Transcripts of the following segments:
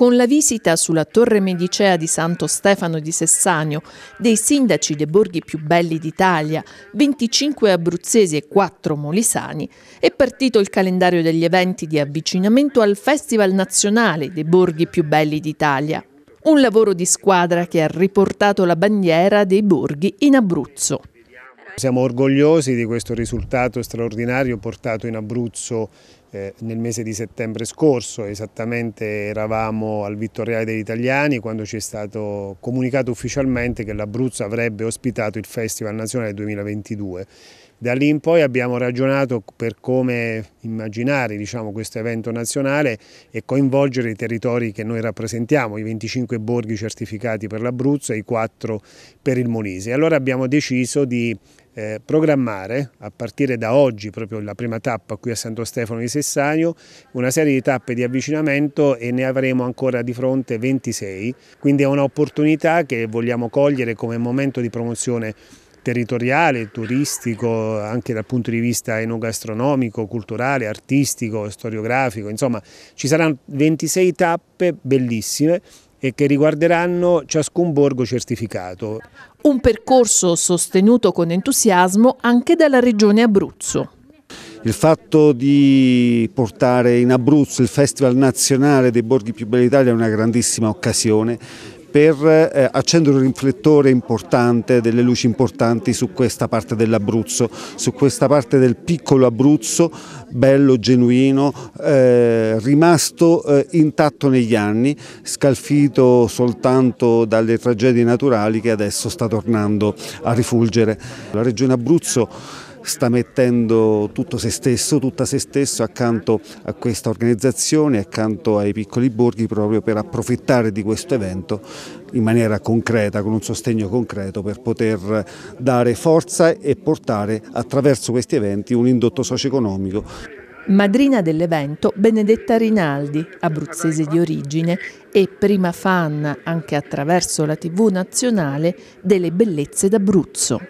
con la visita sulla Torre Medicea di Santo Stefano di Sessanio dei sindaci dei borghi più belli d'Italia, 25 abruzzesi e 4 molisani, è partito il calendario degli eventi di avvicinamento al Festival Nazionale dei borghi più belli d'Italia. Un lavoro di squadra che ha riportato la bandiera dei borghi in Abruzzo. Siamo orgogliosi di questo risultato straordinario portato in Abruzzo eh, nel mese di settembre scorso, esattamente eravamo al Vittoriale degli Italiani quando ci è stato comunicato ufficialmente che l'Abruzzo avrebbe ospitato il Festival Nazionale 2022. Da lì in poi abbiamo ragionato per come immaginare diciamo, questo evento nazionale e coinvolgere i territori che noi rappresentiamo, i 25 borghi certificati per l'Abruzzo e i 4 per il Molise. Allora abbiamo deciso di eh, programmare a partire da oggi, proprio la prima tappa qui a Santo Stefano di Sessanio, una serie di tappe di avvicinamento e ne avremo ancora di fronte 26, quindi è un'opportunità che vogliamo cogliere come momento di promozione territoriale, turistico, anche dal punto di vista enogastronomico, culturale, artistico, storiografico, insomma ci saranno 26 tappe bellissime e che riguarderanno ciascun borgo certificato. Un percorso sostenuto con entusiasmo anche dalla regione Abruzzo. Il fatto di portare in Abruzzo il Festival Nazionale dei Borghi più belli d'Italia è una grandissima occasione per eh, accendere un riflettore importante, delle luci importanti su questa parte dell'Abruzzo, su questa parte del piccolo Abruzzo, bello, genuino, eh, rimasto eh, intatto negli anni, scalfito soltanto dalle tragedie naturali che adesso sta tornando a rifulgere. La regione Abruzzo sta mettendo tutto se stesso, tutta se stesso accanto a questa organizzazione, accanto ai piccoli borghi proprio per approfittare di questo evento in maniera concreta, con un sostegno concreto per poter dare forza e portare attraverso questi eventi un indotto socio-economico. Madrina dell'evento Benedetta Rinaldi, abruzzese di origine e prima fan, anche attraverso la TV nazionale, delle bellezze d'Abruzzo.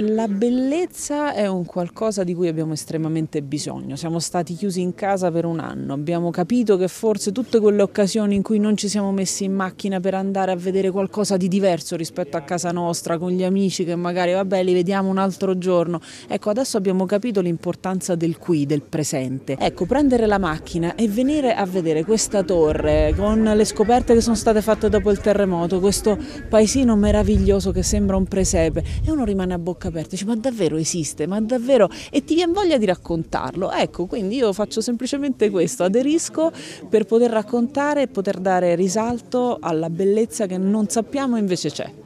La bellezza è un qualcosa di cui abbiamo estremamente bisogno. Siamo stati chiusi in casa per un anno, abbiamo capito che forse tutte quelle occasioni in cui non ci siamo messi in macchina per andare a vedere qualcosa di diverso rispetto a casa nostra, con gli amici che magari vabbè li vediamo un altro giorno. Ecco, adesso abbiamo capito l'importanza del qui, del presente. Ecco, prendere la macchina e venire a vedere questa torre con le scoperte che sono state fatte dopo il terremoto, questo paesino meraviglioso che sembra un presepe e uno rimane a bocca bocca aperta, dici ma davvero esiste, ma davvero e ti viene voglia di raccontarlo. Ecco, quindi io faccio semplicemente questo, aderisco per poter raccontare e poter dare risalto alla bellezza che non sappiamo invece c'è.